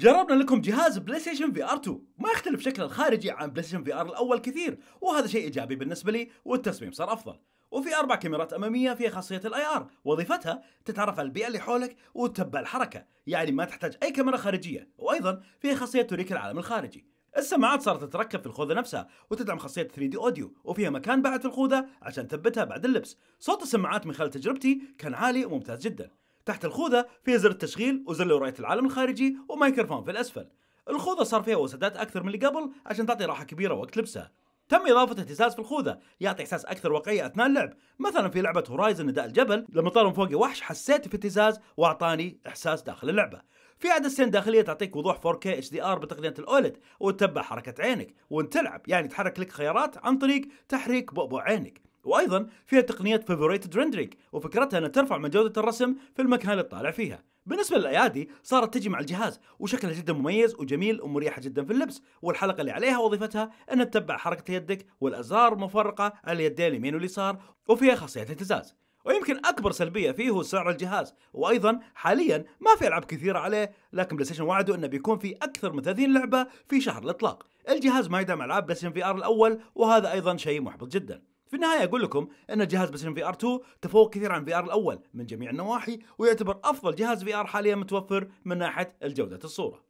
جربنا لكم جهاز بلاي ستيشن في ار 2 ما يختلف شكله الخارجي عن بلاي ستيشن في ار الاول كثير وهذا شيء ايجابي بالنسبه لي والتصميم صار افضل وفي اربع كاميرات اماميه فيها خاصيه الاي ار وظيفتها تتعرف على البيئه اللي حولك وتتبع الحركه يعني ما تحتاج اي كاميرا خارجيه وايضا فيها خاصيه توريك العالم الخارجي السماعات صارت تتركب في الخوذه نفسها وتدعم خاصيه 3 دي اوديو وفيها مكان بعد في الخوذه عشان تثبتها بعد اللبس صوت السماعات من خلال تجربتي كان عالي وممتاز جدا تحت الخوذة فيها زر التشغيل وزر لرؤية العالم الخارجي ومايكروفون في الأسفل الخوذة صار فيها وسادات أكثر من اللي قبل عشان تعطي راحة كبيرة وقت لبسها تم إضافة اهتزاز في الخوذة يعطي إحساس أكثر واقعية أثناء اللعب مثلا في لعبة هورايزن نداء الجبل لما طار فوق فوقي وحش حسيت في اهتزاز وأعطاني إحساس داخل اللعبة في عدسين داخليه تعطيك وضوح 4K HDR بتقنيه الاولد وتتبع حركه عينك وانت تلعب يعني تحرك لك خيارات عن طريق تحريك بؤبؤ عينك وايضا فيها تقنيه فيفوريتد ريندرينج وفكرتها انها ترفع من جوده الرسم في المكان اللي تطالع فيها بالنسبه للايادي صارت تجي مع الجهاز وشكلها جدا مميز وجميل ومريحه جدا في اللبس والحلقه اللي عليها وظيفتها انها تتبع حركه يدك والازرار مفرقه على اليدين اليمين واليسار وفيها خاصيه اهتزاز ويمكن اكبر سلبيه فيه هو سعر الجهاز وايضا حاليا ما في العاب كثيره عليه لكن بلاي ستيشن وعدوا انه بيكون في اكثر من 30 لعبه في شهر الاطلاق الجهاز ما يدعم العاب بلاي ستيشن في ار الاول وهذا ايضا شيء محبط جدا في النهايه اقول لكم ان جهاز بلايستيشن في ار 2 تفوق كثير عن في ار الاول من جميع النواحي ويعتبر افضل جهاز في ار حاليا متوفر من ناحيه الجوده الصوره